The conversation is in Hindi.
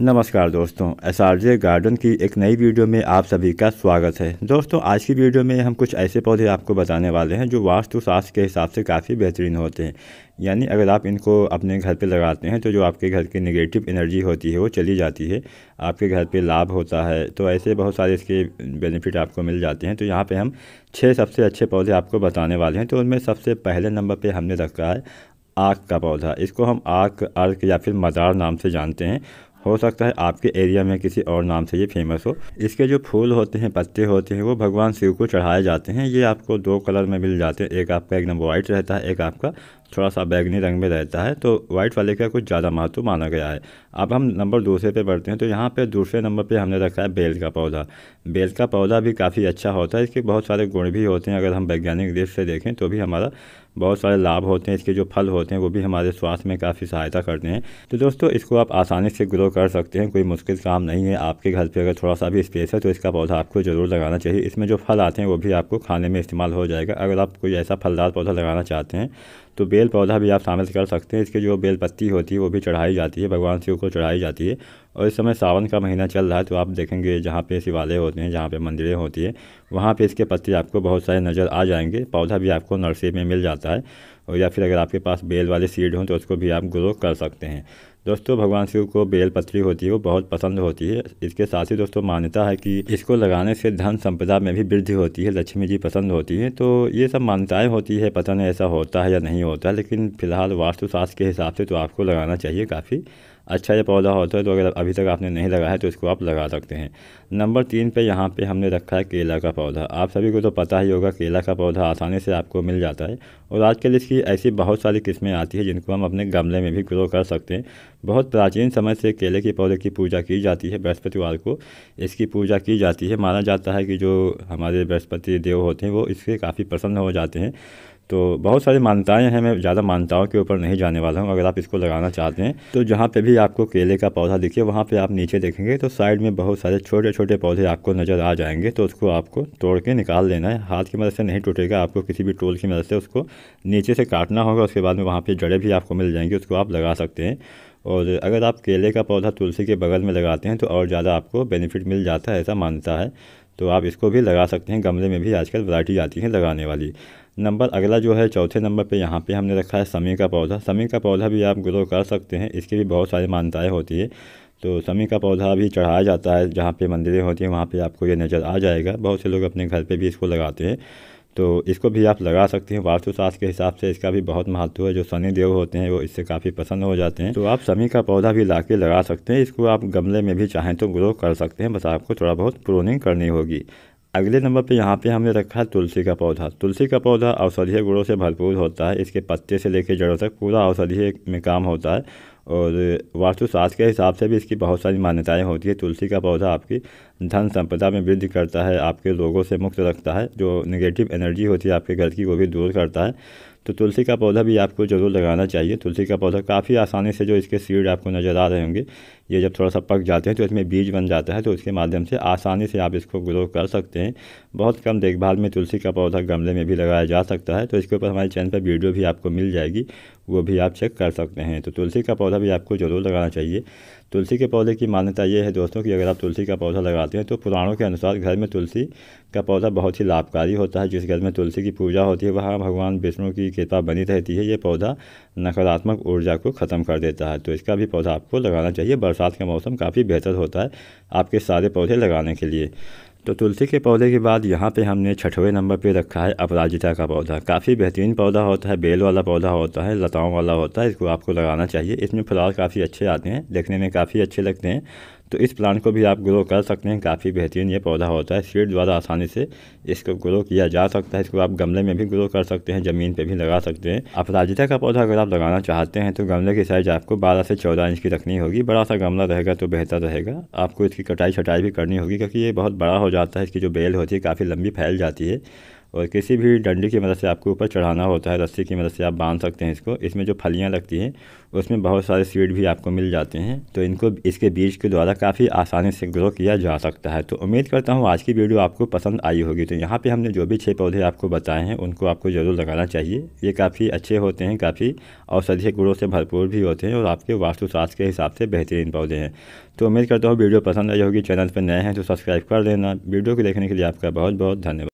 नमस्कार दोस्तों एस आर जे गार्डन की एक नई वीडियो में आप सभी का स्वागत है दोस्तों आज की वीडियो में हम कुछ ऐसे पौधे आपको बताने वाले हैं जो वास्तु शास्त्र के हिसाब से काफ़ी बेहतरीन होते हैं यानी अगर आप इनको अपने घर पे लगाते हैं तो जो आपके घर की निगेटिव एनर्जी होती है वो चली जाती है आपके घर पर लाभ होता है तो ऐसे बहुत सारे इसके बेनिफिट आपको मिल जाते हैं तो यहाँ पर हम छः सबसे अच्छे पौधे आपको बताने वाले हैं तो उनमें सबसे पहले नंबर पर हमने रखा है आग का पौधा इसको हम आग अर्क या फिर मदार नाम से जानते हैं हो सकता है आपके एरिया में किसी और नाम से ये फेमस हो इसके जो फूल होते हैं पत्ते होते हैं वो भगवान शिव को चढ़ाए जाते हैं ये आपको दो कलर में मिल जाते हैं एक आपका एकदम वाइट रहता है एक आपका थोड़ा सा बैगनी रंग में रहता है तो वाइट वाले का कुछ ज़्यादा महत्व माना गया है अब हम नंबर दूसरे पे बढ़ते हैं तो यहाँ पे दूसरे नंबर पे हमने रखा है बेल का पौधा बेल का पौधा भी काफ़ी अच्छा होता है इसके बहुत सारे गुण भी होते हैं अगर हम वैज्ञानिक दृष्टि से देखें तो भी हमारा बहुत सारे लाभ होते हैं इसके जो फल होते हैं वो भी हमारे स्वास्थ्य में काफ़ी सहायता करते हैं तो दोस्तों इसको आप आसानी से ग्रो कर सकते हैं कोई मुश्किल काम नहीं है आपके घर पर अगर थोड़ा सा भी स्पेस है तो इसका पौधा आपको ज़रूर लगाना चाहिए इसमें जो फल आते हैं वो भी आपको खाने में इस्तेमाल हो जाएगा अगर आप कोई ऐसा फलदार पौधा लगाना चाहते हैं तो बेल बेल पौधा भी आप शामिल कर सकते हैं इसकी जो बेल पत्ती होती है वो भी चढ़ाई जाती है भगवान शिव को चढ़ाई जाती है और इस समय सावन का महीना चल रहा है तो आप देखेंगे जहाँ पे शिवालय होते हैं जहाँ पे मंदिरें होती है वहाँ पे इसके पत्ते आपको बहुत सारे नज़र आ जाएंगे पौधा भी आपको नर्सरी में मिल जाता है और या फिर अगर आपके पास बेल वाले सीड हों तो उसको भी आप ग्रो कर सकते हैं दोस्तों भगवान शिव को बेल पत्री होती है वो बहुत पसंद होती है इसके साथ ही दोस्तों मान्यता है कि इसको लगाने से धन संपदा में भी वृद्धि होती है लक्ष्मी जी पसंद होती हैं तो ये सब मान्यताएं होती है पता नहीं ऐसा होता है या नहीं होता लेकिन फिलहाल वास्तुशास्त्र के हिसाब से तो आपको लगाना चाहिए काफ़ी अच्छा जो पौधा होता है तो अगर अभी तक आपने नहीं लगाया है तो इसको आप लगा सकते हैं नंबर तीन पे यहाँ पे हमने रखा है केला का पौधा आप सभी को तो पता ही होगा केला का पौधा आसानी से आपको मिल जाता है और आजकल इसकी ऐसी बहुत सारी किस्में आती है जिनको हम अपने गमले में भी ग्रो कर सकते हैं बहुत प्राचीन समय से केले के पौधे की पूजा की जाती है बृहस्पतिवार को इसकी पूजा की जाती है माना जाता है कि जो हमारे बृहस्पति देव होते हैं वो इससे काफ़ी प्रसन्न हो जाते हैं तो बहुत सारी मान्यताएँ हैं मैं ज़्यादा मान्यताओं के ऊपर नहीं जाने वाला हूँ अगर आप इसको लगाना चाहते हैं तो जहाँ पे भी आपको केले का पौधा दिखे वहाँ पे आप नीचे देखेंगे तो साइड में बहुत सारे छोटे छोटे पौधे आपको नज़र आ जाएंगे तो उसको आपको तोड़ के निकाल लेना है हाथ की मदद से नहीं टूटेगा आपको किसी भी टोल की मदद से उसको नीचे से काटना होगा उसके बाद में वहाँ पर जड़ें भी आपको मिल जाएंगी उसको आप लगा सकते हैं और अगर आप केले का पौधा तुलसी के बगल में लगाते हैं तो और ज़्यादा आपको बेनिफिट मिल जाता है ऐसा मानता है तो आप इसको भी लगा सकते हैं गमले में भी आजकल वैरायटी आती है लगाने वाली नंबर अगला जो है चौथे नंबर पे यहाँ पे हमने रखा है समी का पौधा समी का पौधा भी आप ग्रो कर सकते हैं इसकी भी बहुत सारी मान्यताएँ होती है तो समी का पौधा भी चढ़ाया जाता है जहाँ पर मंदिरें होती हैं वहाँ पर आपको ये नज़र आ जाएगा बहुत से लोग अपने घर पर भी इसको लगाते हैं तो इसको भी आप लगा सकते हैं वास्तुशास्त्र के हिसाब से इसका भी बहुत महत्व है जो शनि देव होते हैं वो इससे काफ़ी पसंद हो जाते हैं तो आप शमी का पौधा भी ला के लगा सकते हैं इसको आप गमले में भी चाहें तो ग्रो कर सकते हैं बस आपको थोड़ा बहुत प्रोनिंग करनी होगी अगले नंबर पे यहाँ पे हमने रखा है तुलसी का पौधा तुलसी का पौधा औषधीय गुणों से भरपूर होता है इसके पत्ते से लेकर जड़ों तक पूरा औषधीय में काम होता है और वास्तुशास्त्र के हिसाब से भी इसकी बहुत सारी मान्यताएं होती है तुलसी का पौधा आपकी धन संपदा में वृद्धि करता है आपके लोगों से मुक्त रखता है जो नेगेटिव एनर्जी होती है आपके घर की वो भी दूर करता है तो तुलसी का पौधा भी आपको ज़रूर लगाना चाहिए तुलसी का पौधा काफ़ी आसानी से जो इसके सीड आपको नज़र आ रहे होंगे ये जब थोड़ा सा पक जाते हैं तो इसमें बीज बन जाता है तो उसके माध्यम से आसानी से आप इसको ग्रो कर सकते हैं बहुत कम देखभाल में तुलसी का पौधा गमले में भी लगाया जा सकता है तो इसके ऊपर हमारे चैनल पर वीडियो भी आपको मिल जाएगी वो भी आप चेक कर सकते हैं तो तुलसी का पौधा पौधा भी आपको ज़रूर लगाना चाहिए तुलसी के पौधे की मान्यता ये है दोस्तों कि अगर आप तुलसी का पौधा लगाते हैं तो पुराणों के अनुसार घर में तुलसी का पौधा बहुत ही लाभकारी होता है जिस घर में तुलसी की पूजा होती है वहाँ भगवान विष्णु की कृपा बनी रहती है ये पौधा नकारात्मक ऊर्जा को ख़त्म कर देता है तो इसका भी पौधा आपको लगाना चाहिए बरसात का मौसम काफ़ी बेहतर होता है आपके सारे पौधे लगाने के लिए तो तुलसी के पौधे के बाद यहाँ पे हमने छठवें नंबर पे रखा है अपराजिता का पौधा काफ़ी बेहतरीन पौधा होता है बेल वाला पौधा होता है लताओं वाला होता है इसको आपको लगाना चाहिए इसमें फ्लावर काफ़ी अच्छे आते हैं देखने में काफ़ी अच्छे लगते हैं तो इस प्लांट को भी आप ग्रो कर सकते हैं काफ़ी बेहतरीन ये पौधा होता है सीड द्वारा आसानी से इसको ग्रो किया जा सकता है इसको आप गमले में भी ग्रो कर सकते हैं ज़मीन पर भी लगा सकते हैं अपराजिता का पौधा अगर आप लगाना चाहते हैं तो गमले की साइज़ आपको बारह से चौदह इंच की रखनी होगी बड़ा सा गमला रहेगा तो बेहतर रहेगा आपको इसकी कटाई छटाई भी करनी होगी क्योंकि ये बहुत बड़ा हो जाता है इसकी जो बेल होती है काफ़ी लंबी फैल जाती है और किसी भी डंडी की मदद से आपको ऊपर चढ़ाना होता है रस्सी की मदद से आप बांध सकते हैं इसको इसमें जो फलियाँ लगती हैं उसमें बहुत सारे सीड भी आपको मिल जाते हैं तो इनको इसके बीज के द्वारा काफ़ी आसानी से ग्रो किया जा सकता है तो उम्मीद करता हूँ आज की वीडियो आपको पसंद आई होगी तो यहाँ पर हमने जो भी छः पौधे आपको बताए हैं उनको आपको ज़रूर लगाना चाहिए ये काफ़ी अच्छे होते हैं काफ़ी औषधीय गुणों से भरपूर भी होते हैं और आपके वास्तुशास्त्र के हिसाब से बेहतरीन पौधे हैं तो उम्मीद करता हूँ वीडियो पसंद आई होगी चैनल पर नए हैं तो सब्सक्राइब कर देना वीडियो को देखने के लिए आपका बहुत बहुत धन्यवाद